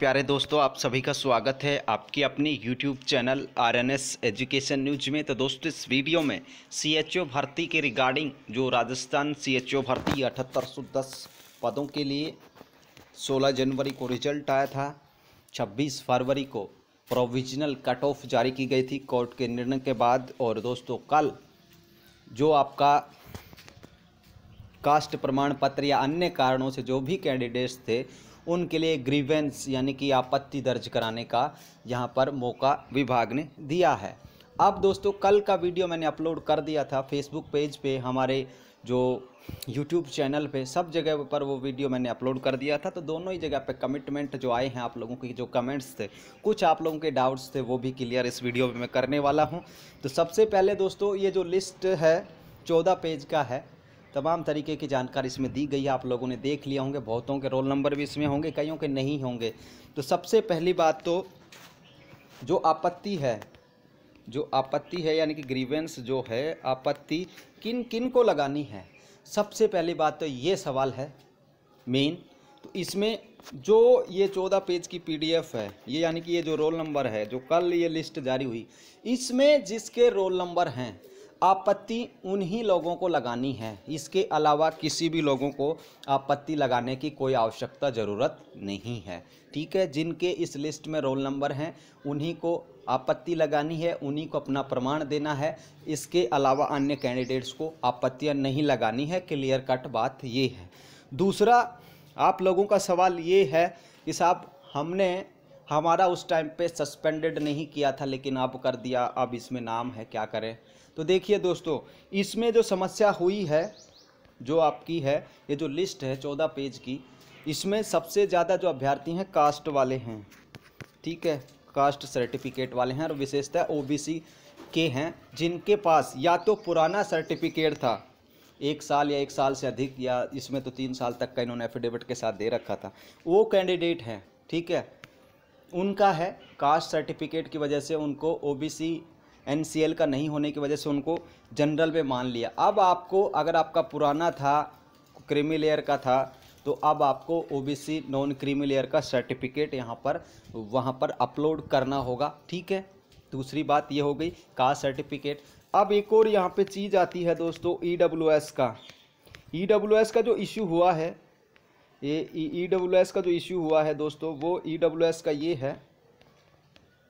प्यारे दोस्तों आप सभी का स्वागत है आपकी अपनी YouTube channel R N S education news में तो दोस्तों इस वीडियो में सी एच ओ भर्ती के रिगार्डिंग जो राजस्थान सी एच ओ भर्ती अठहत्तर सौ दस पदों के लिए 16 जनवरी को रिजल्ट आया था 26 फरवरी को प्रोविजनल कट ऑफ जारी की गई थी कोर्ट के निर्णय के बाद और दोस्तों कल जो आपका कास्ट प्रमाण पत्र या अन्य कारणों से जो भी कैंडिडेट्स थे उनके लिए ग्रीवेंस यानी कि आपत्ति दर्ज कराने का यहाँ पर मौका विभाग ने दिया है अब दोस्तों कल का वीडियो मैंने अपलोड कर दिया था फेसबुक पेज पे हमारे जो यूट्यूब चैनल पे सब जगह पर वो वीडियो मैंने अपलोड कर दिया था तो दोनों ही जगह पे कमिटमेंट जो आए हैं आप लोगों के जो कमेंट्स थे कुछ आप लोगों के डाउट्स थे वो भी क्लियर इस वीडियो में मैं करने वाला हूँ तो सबसे पहले दोस्तों ये जो लिस्ट है चौदह पेज का है तमाम तरीके की जानकारी इसमें दी गई है आप लोगों ने देख लिया होंगे बहुतों के रोल नंबर भी इसमें होंगे कईयों के नहीं होंगे तो सबसे पहली बात तो जो आपत्ति है जो आपत्ति है यानी कि ग्रीवेंस जो है आपत्ति किन किन को लगानी है सबसे पहली बात तो ये सवाल है मेन तो इसमें जो ये चौदह पेज की पीडीएफ है ये यानी कि ये जो रोल नंबर है जो कल ये लिस्ट जारी हुई इसमें जिसके रोल नंबर हैं आपत्ति उन्हीं लोगों को लगानी है इसके अलावा किसी भी लोगों को आपत्ति लगाने की कोई आवश्यकता ज़रूरत नहीं है ठीक है जिनके इस लिस्ट में रोल नंबर हैं उन्हीं को आपत्ति लगानी है उन्हीं को अपना प्रमाण देना है इसके अलावा अन्य कैंडिडेट्स को आपत्तियाँ नहीं लगानी है क्लियर कट बात ये है दूसरा आप लोगों का सवाल ये है कि साहब हमने हमारा उस टाइम पे सस्पेंडेड नहीं किया था लेकिन अब कर दिया अब इसमें नाम है क्या करें तो देखिए दोस्तों इसमें जो समस्या हुई है जो आपकी है ये जो लिस्ट है चौदह पेज की इसमें सबसे ज़्यादा जो अभ्यर्थी हैं कास्ट वाले हैं ठीक है कास्ट सर्टिफिकेट वाले हैं और विशेषतः ओ के हैं जिनके पास या तो पुराना सर्टिफिकेट था एक साल या एक साल से अधिक या इसमें तो तीन साल तक का इन्होंने एफिडेविट के साथ दे रखा था वो कैंडिडेट हैं ठीक है उनका है कास्ट सर्टिफिकेट की वजह से उनको ओबीसी एनसीएल का नहीं होने की वजह से उनको जनरल में मान लिया अब आपको अगर आपका पुराना था क्रीमी लेयर का था तो अब आपको ओबीसी नॉन क्रीमी लेयर का सर्टिफिकेट यहाँ पर वहाँ पर अपलोड करना होगा ठीक है दूसरी बात ये हो गई कास्ट सर्टिफिकेट अब एक और यहाँ पे चीज़ आती है दोस्तों ई e का ई e का जो इश्यू हुआ है ये ई डब्ल्यू एस का जो इश्यू हुआ है दोस्तों वो ई डब्ल्यू एस का ये है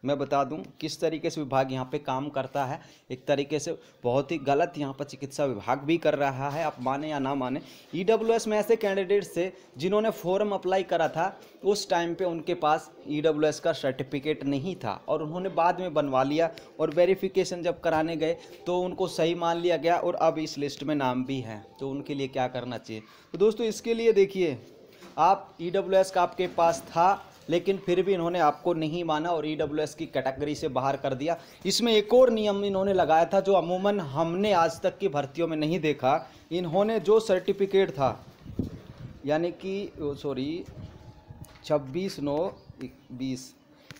मैं बता दूं किस तरीके से विभाग यहाँ पे काम करता है एक तरीके से बहुत ही गलत यहाँ पर चिकित्सा विभाग भी कर रहा है आप माने या ना माने ई e एस में ऐसे कैंडिडेट्स थे जिन्होंने फॉर्म अप्लाई करा था उस टाइम पे उनके पास ई e एस का सर्टिफिकेट नहीं था और उन्होंने बाद में बनवा लिया और वेरिफिकेशन जब कराने गए तो उनको सही मान लिया गया और अब इस लिस्ट में नाम भी हैं तो उनके लिए क्या करना चाहिए तो दोस्तों इसके लिए देखिए आप ई e का आपके पास था लेकिन फिर भी इन्होंने आपको नहीं माना और ई e की कैटेगरी से बाहर कर दिया इसमें एक और नियम इन्होंने लगाया था जो अमूमन हमने आज तक की भर्तियों में नहीं देखा इन्होंने जो सर्टिफिकेट था यानी कि सॉरी छब्बीस नौ बीस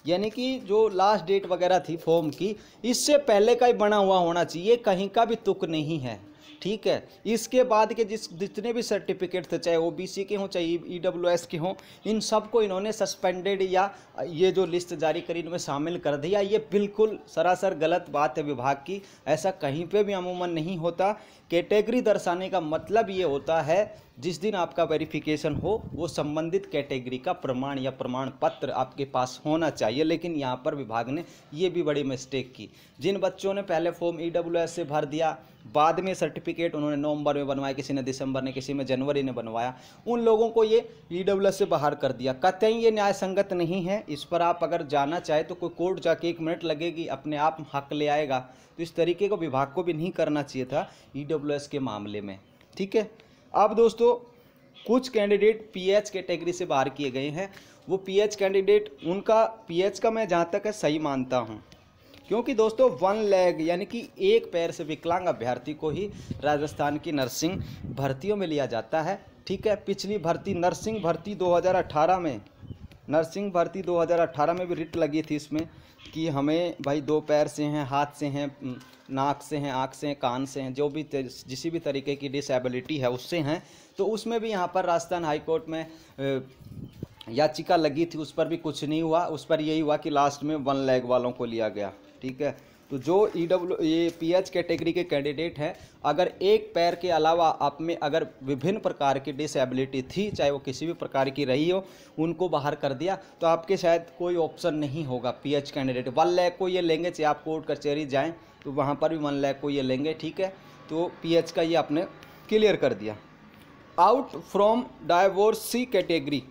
यानी कि जो लास्ट डेट वगैरह थी फॉर्म की इससे पहले का ही बना हुआ होना चाहिए कहीं का भी तुक नहीं है ठीक है इसके बाद के जिस जितने भी सर्टिफिकेट थे चाहे ओ के हों चाहे ई e, e के हों इन सबको इन्होंने सस्पेंडेड या ये जो लिस्ट जारी करी इनमें शामिल कर दिया ये बिल्कुल सरासर गलत बात है विभाग की ऐसा कहीं पे भी अमूमन नहीं होता कैटेगरी दर्शाने का मतलब ये होता है जिस दिन आपका वेरिफिकेशन हो वो संबंधित कैटेगरी का प्रमाण या प्रमाण पत्र आपके पास होना चाहिए लेकिन यहाँ पर विभाग ने ये भी बड़ी मिस्टेक की जिन बच्चों ने पहले फॉर्म ई e से भर दिया बाद में सर्टिफिकेट उन्होंने नवंबर में बनवाया किसी ने दिसंबर ने किसी में जनवरी ने बनवाया उन लोगों को ये ई e से बाहर कर दिया कतई ये न्याय संगत नहीं है इस पर आप अगर जाना चाहे तो कोई कोर्ट जाके एक मिनट लगेगी अपने आप हक ले आएगा तो इस तरीके को विभाग को भी नहीं करना चाहिए था ई e डब्ल्यू के मामले में ठीक है अब दोस्तों कुछ कैंडिडेट पीएच कैटेगरी से बाहर किए गए हैं वो पीएच कैंडिडेट उनका पीएच का मैं जहाँ तक है सही मानता हूँ क्योंकि दोस्तों वन लैग यानी कि एक पैर से विकलांग अभ्यर्थी को ही राजस्थान की नर्सिंग भर्तियों में लिया जाता है ठीक है पिछली भर्ती नर्सिंग भर्ती 2018 में नर्सिंग भर्ती 2018 में भी रिट लगी थी इसमें कि हमें भाई दो पैर से हैं हाथ से हैं नाक से हैं आँख से हैं कान से हैं जो भी जिस भी तरीके की डिसेबिलिटी है उससे हैं तो उसमें भी यहाँ पर राजस्थान हाईकोर्ट में याचिका लगी थी उस पर भी कुछ नहीं हुआ उस पर यही हुआ कि लास्ट में वन लेग वालों को लिया गया ठीक है तो जो ई e डब्ल्यू ये पी एच कैटेगरी के कैंडिडेट हैं अगर एक पैर के अलावा आप में अगर विभिन्न प्रकार की डिसेबिलिटी थी चाहे वो किसी भी प्रकार की रही हो उनको बाहर कर दिया तो आपके शायद कोई ऑप्शन नहीं होगा P H candidate one lakh को ये लेंगे चाहे आप कोर्ट कचहरी जाएँ तो वहाँ पर भी वन लैख को ये लेंगे ठीक है तो पी एच का ये आपने क्लियर कर दिया out from divorcee category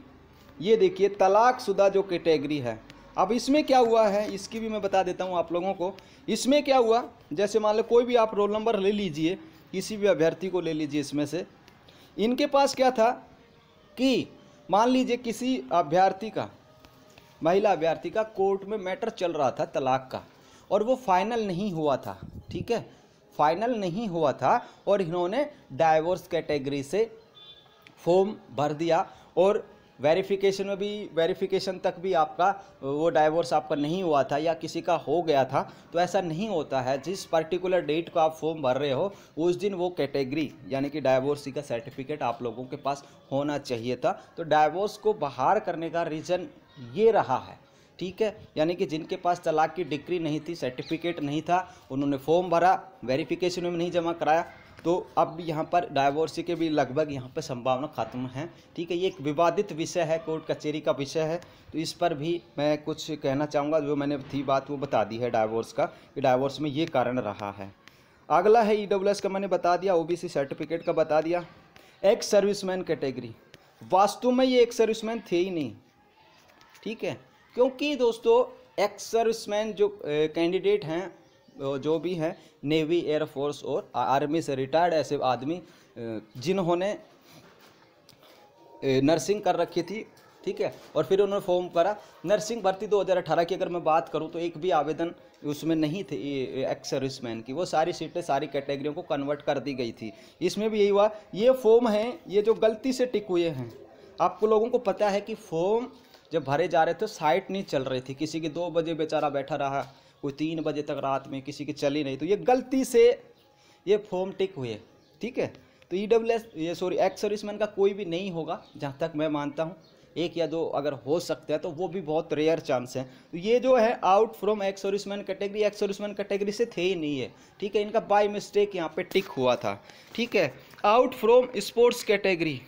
ये देखिए तलाकशुदा जो कैटेगरी है अब इसमें क्या हुआ है इसकी भी मैं बता देता हूँ आप लोगों को इसमें क्या हुआ जैसे मान लो कोई भी आप रोल नंबर ले लीजिए किसी भी अभ्यर्थी को ले लीजिए इसमें से इनके पास क्या था कि मान लीजिए किसी अभ्यर्थी का महिला अभ्यर्थी का कोर्ट में मैटर चल रहा था तलाक का और वो फाइनल नहीं हुआ था ठीक है फाइनल नहीं हुआ था और इन्होंने डाइवोर्स कैटेगरी से फॉर्म भर दिया और वेरिफिकेशन में भी वेरिफिकेशन तक भी आपका वो डाइवोर्स आपका नहीं हुआ था या किसी का हो गया था तो ऐसा नहीं होता है जिस पर्टिकुलर डेट को आप फॉर्म भर रहे हो उस दिन वो कैटेगरी यानी कि डाइवोर्सी का सर्टिफिकेट आप लोगों के पास होना चाहिए था तो डाइवोर्स को बाहर करने का रीज़न ये रहा है ठीक है यानी कि जिनके पास तलाक की डिग्री नहीं थी सर्टिफिकेट नहीं था उन्होंने फॉर्म भरा वेरिफिकेशन में नहीं जमा कराया तो अब यहाँ पर डाइवोर्स के भी लगभग यहाँ पर संभावना खत्म है ठीक है ये एक विवादित विषय है कोर्ट कचेरी का विषय है तो इस पर भी मैं कुछ कहना चाहूँगा जो मैंने थी बात वो बता दी है डाइवोर्स का कि डाइवोर्स में ये कारण रहा है अगला है ई e का मैंने बता दिया ओ सर्टिफिकेट का बता दिया एक्स सर्विसमैन कैटेगरी वास्तव में ये एक सर्विसमैन थे ही नहीं ठीक है क्योंकि दोस्तों एक्स सर्विसमैन जो कैंडिडेट हैं जो भी हैं नेवी एयरफोर्स और आर्मी से रिटायर्ड ऐसे आदमी जिन्होंने नर्सिंग कर रखी थी ठीक है और फिर उन्होंने फॉर्म भरा नर्सिंग भर्ती 2018 की अगर मैं बात करूं तो एक भी आवेदन उसमें नहीं थे एक्स सर्विसमैन की वो सारी सीटें सारी कैटेगरियों को कन्वर्ट कर दी गई थी इसमें भी यही हुआ ये फॉर्म है ये जो गलती से टिक हुए हैं आपको लोगों को पता है कि फॉर्म जब भरे जा रहे थे साइट नहीं चल रही थी किसी की दो बजे बेचारा बैठा रहा कोई तीन बजे तक रात में किसी की चली नहीं तो ये गलती से ये फॉर्म टिक हुए ठीक है तो ई डब्ल्यू एस ये सॉरी एक्स सर्विसमैन का कोई भी नहीं होगा जहाँ तक मैं मानता हूँ एक या दो अगर हो सकता है तो वो भी बहुत रेयर चांस है तो ये जो है out from ex serviceman category ex serviceman category से थे ही नहीं है ठीक है इनका बाई मिस्टेक यहाँ पे टिक हुआ था ठीक है आउट फ्रॉम स्पोर्ट्स कैटेगरी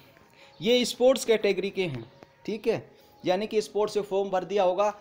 ये स्पोर्ट्स कैटेगरी के हैं ठीक है यानी कि स्पोर्ट्स से फॉर्म भर दिया होगा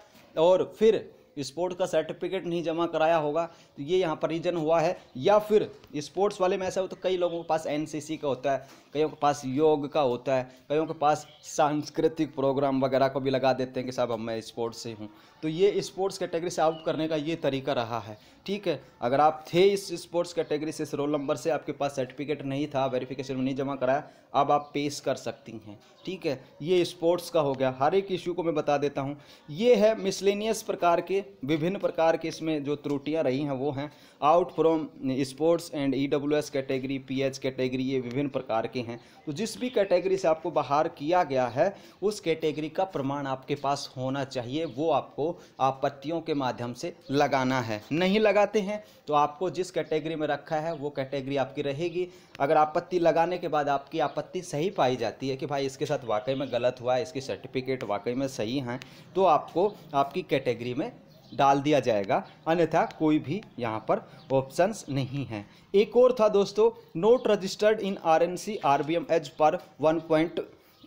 और फिर स्पोर्ट्स का सर्टिफिकेट नहीं जमा कराया होगा तो ये यहाँ पर रीजन हुआ है या फिर स्पोर्ट्स वाले में ऐसा हो तो कई लोगों के पास एनसीसी का होता है कईयों के पास योग का होता है कईयों के पास सांस्कृतिक प्रोग्राम वगैरह को भी लगा देते हैं कि साहब मैं स्पोर्ट्स से हूँ तो ये स्पोर्ट्स कैटेगरी से आउट करने का ये तरीका रहा है ठीक है अगर आप थे इस स्पोर्ट्स कैटेगरी से इस रोल नंबर से आपके पास सर्टिफिकेट नहीं था वेरिफिकेशन में नहीं जमा कराया अब आप पेश कर सकती हैं ठीक है ये स्पोर्ट्स का हो गया हर एक इशू को मैं बता देता हूँ ये है मिसलेनियस प्रकार के विभिन्न प्रकार के इसमें जो त्रुटियाँ रही हैं वो हैं out from sports and E W S category P H category ये विभिन्न प्रकार के हैं तो जिस भी कैटेगरी से आपको बाहर किया गया है उस कैटेगरी का प्रमाण आपके पास होना चाहिए वो आपको आपत्तियों के माध्यम से लगाना है नहीं लगा लगाते हैं तो आपको जिस कैटेगरी में रखा है वो कैटेगरी आपकी रहेगी अगर आपत्ति लगाने के बाद आपकी आपत्ति सही पाई जाती है कि भाई इसके साथ वाकई में गलत हुआ है इसकी सर्टिफिकेट वाकई में सही हैं तो आपको आपकी कैटेगरी में डाल दिया जाएगा अन्यथा कोई भी यहाँ पर ऑप्शंस नहीं हैं एक और था दोस्तों not registered in R N C R B M H पर one point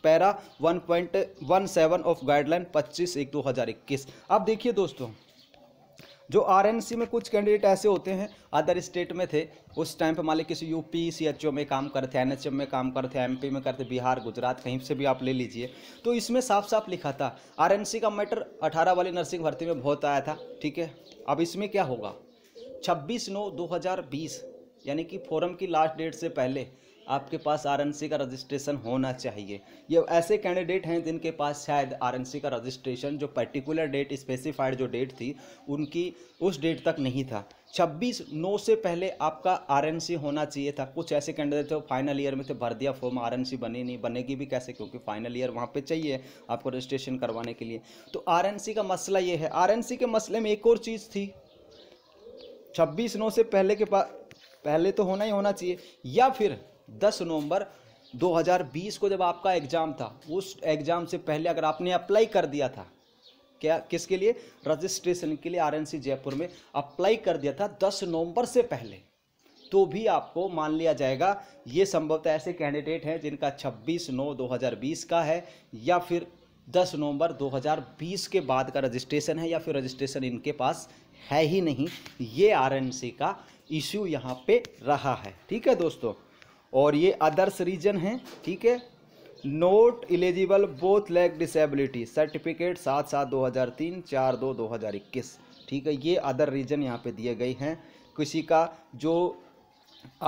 para one point one seven of guideline पच्चीस एक दो हज़ार इक्कीस अब देखिए दोस्तों जो आरएनसी में कुछ कैंडिडेट ऐसे होते हैं अदर स्टेट में थे उस टाइम पे मान ली किसी यूपी सीएचओ में काम करते हैं एनएचएम में काम करते हैं एमपी में करते बिहार गुजरात कहीं से भी आप ले लीजिए तो इसमें साफ साफ लिखा था आरएनसी का मैटर अठारह वाली नर्सिंग भर्ती में बहुत आया था ठीक है अब इसमें क्या होगा छब्बीस नौ दो यानी कि फोरम की लास्ट डेट से पहले आपके पास आरएनसी का रजिस्ट्रेशन होना चाहिए ये ऐसे कैंडिडेट हैं जिनके पास शायद आरएनसी का रजिस्ट्रेशन जो पर्टिकुलर डेट स्पेसिफाइड जो डेट थी उनकी उस डेट तक नहीं था 26 नौ से पहले आपका आरएनसी होना चाहिए था कुछ ऐसे कैंडिडेट थे फाइनल ईयर में थे भर दिया फॉर्म आरएनसी बनी नहीं बनेगी भी कैसे क्योंकि फाइनल ईयर वहाँ पे चाहिए आपको रजिस्ट्रेशन करवाने के लिए तो आरएनसी का मसला ये है आरएनसी के मसले में एक और चीज़ थी छब्बीस नौ से पहले के पास पहले तो होना ही होना चाहिए या फिर दस नवंबर 2020 को जब आपका एग्ज़ाम था उस एग्ज़ाम से पहले अगर आपने अप्लाई कर दिया था क्या किसके लिए रजिस्ट्रेशन के लिए आरएनसी जयपुर में अप्लाई कर दिया था 10 नवंबर से पहले तो भी आपको मान लिया जाएगा ये संभवतः ऐसे कैंडिडेट हैं जिनका 26 नौ 2020 का है या फिर 10 नवंबर 2020 के बाद का रजिस्ट्रेशन है या फिर रजिस्ट्रेशन इनके पास है ही नहीं ये आर का इश्यू यहाँ पर रहा है ठीक है दोस्तों और ये अदर्स रीजन है ठीक है not eligible both lack disability certificate सात सात दो हज़ार तीन चार दो दो हज़ार इक्कीस ठीक है ये अदर रीजन यहाँ पे दिए गए हैं किसी का जो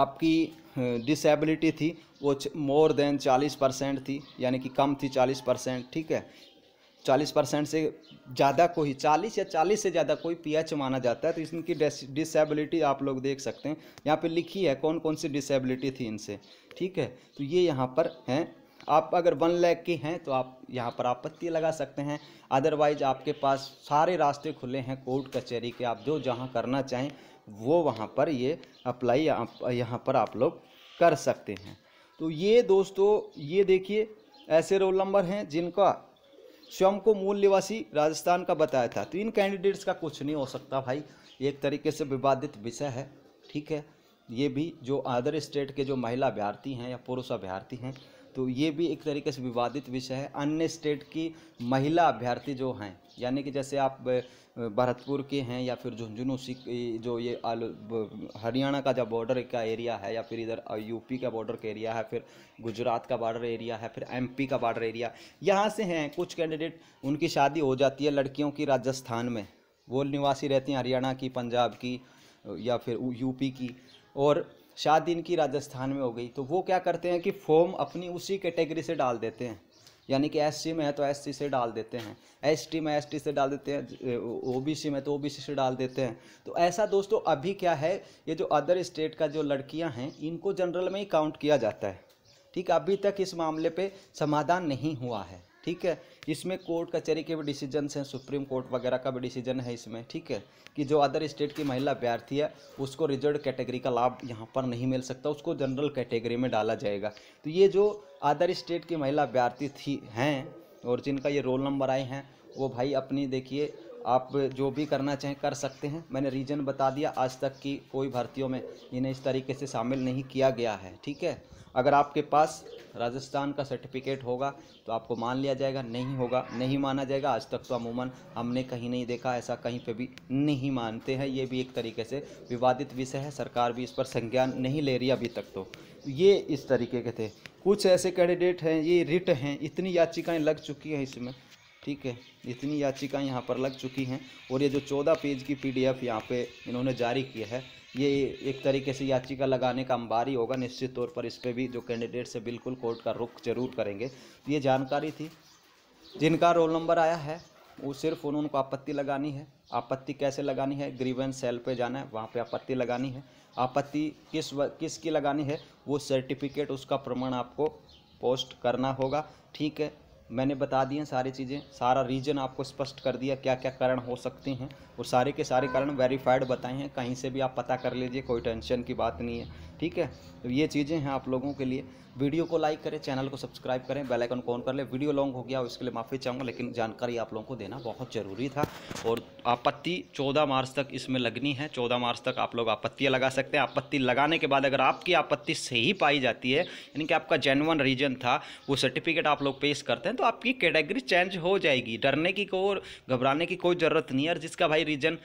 आपकी डिसेबिलिटी थी वो मोर देन चालीस परसेंट थी यानी कि कम थी चालीस परसेंट ठीक है 40 परसेंट से ज़्यादा कोई चालीस 40 या 40 से ज़्यादा कोई पीएच माना जाता है तो इनकी डिसेबिलिटी आप लोग देख सकते हैं यहाँ पे लिखी है कौन कौन सी डिसेबिलिटी थी इनसे ठीक है तो ये यहाँ पर हैं आप अगर वन लैख के हैं तो आप यहाँ पर आपत्ति लगा सकते हैं अदरवाइज आपके पास सारे रास्ते खुले हैं कोर्ट कचहरी के आप जो जहाँ करना चाहें वो वहाँ पर ये अप्लाई यहाँ पर आप लोग कर सकते हैं तो ये दोस्तों ये देखिए ऐसे रोल नंबर हैं जिनका स्वयं को मूल निवासी राजस्थान का बताया था तो इन कैंडिडेट्स का कुछ नहीं हो सकता भाई एक तरीके से विवादित विषय है ठीक है ये भी जो अदर स्टेट के जो महिला अभ्यार्थी हैं या पुरुष अभ्यार्थी हैं तो ये भी एक तरीके से विवादित विषय है अन्य स्टेट की महिला अभ्यर्थी जो हैं यानी कि जैसे आप भरतपुर के हैं या फिर झुंझुनू उसी जो ये हरियाणा का जब बॉर्डर का एरिया है या फिर इधर यूपी का बॉर्डर का एरिया है फिर गुजरात का बॉर्डर एरिया है फिर एमपी का बॉर्डर एरिया यहाँ से हैं कुछ कैंडिडेट उनकी शादी हो जाती है लड़कियों की राजस्थान में वो निवासी रहती हैं हरियाणा की पंजाब की या फिर यूपी की और शायद इनकी राजस्थान में हो गई तो वो क्या करते हैं कि फॉर्म अपनी उसी कैटेगरी से डाल देते हैं यानी कि एस में है तो एस से डाल देते हैं एस में एस से डाल देते हैं ओबीसी में तो ओबीसी से डाल देते हैं तो ऐसा दोस्तों अभी क्या है ये जो अदर स्टेट का जो लड़कियां हैं इनको जनरल में ही काउंट किया जाता है ठीक अभी तक इस मामले पे समाधान नहीं हुआ है ठीक है इसमें कोर्ट कचहरी के भी डिसीजन हैं सुप्रीम कोर्ट वगैरह का भी डिसीजन है इसमें ठीक है कि जो अदर स्टेट की महिला अभ्यर्थी है उसको रिजर्व कैटेगरी का लाभ यहाँ पर नहीं मिल सकता उसको जनरल कैटेगरी में डाला जाएगा तो ये जो अदर स्टेट की महिला अभ्यर्थी थी हैं और जिनका ये रोल नंबर आए हैं वो भाई अपनी देखिए आप जो भी करना चाहें कर सकते हैं मैंने रीज़न बता दिया आज तक की कोई भर्तियों में इन्हें इस तरीके से शामिल नहीं किया गया है ठीक है अगर आपके पास राजस्थान का सर्टिफिकेट होगा तो आपको मान लिया जाएगा नहीं होगा नहीं माना जाएगा आज तक तो अमूमन हमने कहीं नहीं देखा ऐसा कहीं पे भी नहीं मानते हैं ये भी एक तरीके से विवादित विषय है सरकार भी इस पर संज्ञान नहीं ले रही अभी तक तो ये इस तरीके के थे कुछ ऐसे कैंडिडेट हैं ये रिट हैं इतनी याचिकाएँ लग चुकी हैं इसमें ठीक है इतनी याचिकाएं यहाँ पर लग चुकी हैं और ये जो चौदह पेज की पीडीएफ डी यहाँ पे इन्होंने जारी किया है ये एक तरीके से याचिका लगाने का अंबारी होगा निश्चित तौर पर इस पर भी जो कैंडिडेट्स है बिल्कुल कोर्ट का रुख जरूर करेंगे ये जानकारी थी जिनका रोल नंबर आया है वो सिर्फ उन्होंने आपत्ति लगानी है आपत्ति कैसे लगानी है ग्रीवन सेल पे जाना है वहाँ पे आपत्ति लगानी है आपत्ति किस व, किस की लगानी है वो सर्टिफिकेट उसका प्रमाण आपको पोस्ट करना होगा ठीक है मैंने बता दिए सारी चीज़ें सारा रीज़न आपको स्पष्ट कर दिया क्या क्या कारण हो सकते हैं और सारे के सारे कारण वेरीफाइड बताए हैं कहीं से भी आप पता कर लीजिए कोई टेंशन की बात नहीं है ठीक है तो ये चीज़ें हैं आप लोगों के लिए वीडियो को लाइक करें चैनल को सब्सक्राइब करें बेल आइकन को ऑन कर लें वीडियो लॉन्ग हो गया उसके लिए माफ़ी चाहूँगा लेकिन जानकारी आप लोगों को देना बहुत ज़रूरी था और आपत्ति 14 मार्च तक इसमें लगनी है 14 मार्च तक आप लोग आपत्तियाँ लगा सकते हैं आपत्ति लगाने के बाद अगर आपकी आपत्ति सही पाई जाती है यानी कि आपका जेनुअन रीजन था वो सर्टिफिकेट आप लोग पेश करते हैं तो आपकी कैटेगरी चेंज हो जाएगी डरने की कोई घबराने की कोई ज़रूरत नहीं है जिसका भाई रीजन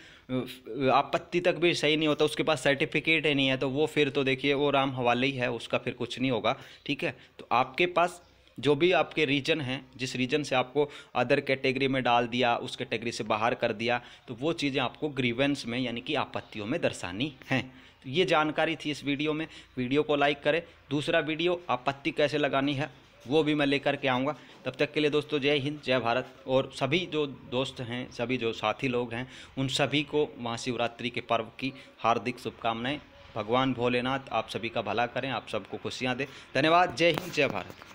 आपत्ति तक भी सही नहीं होता उसके पास सर्टिफिकेट ही नहीं है तो वो फिर तो देखिए वो राम हवाले ही है उसका फिर कुछ नहीं होगा ठीक है तो आपके पास जो भी आपके रीजन हैं जिस रीजन से आपको अदर कैटेगरी में डाल दिया उस कैटेगरी से बाहर कर दिया तो वो चीज़ें आपको ग्रीवेंस में यानी कि आपत्तियों में दर्शानी हैं ये जानकारी थी इस वीडियो में वीडियो को लाइक करें दूसरा वीडियो आपत्ति कैसे लगानी है वो भी मैं लेकर के आऊँगा तब तक के लिए दोस्तों जय हिंद जय भारत और सभी जो दोस्त हैं सभी जो साथी लोग हैं उन सभी को महाशिवरात्रि के पर्व की हार्दिक शुभकामनाएँ भगवान भोलेनाथ आप सभी का भला करें आप सबको खुशियाँ दें धन्यवाद जय हिंद जय भारत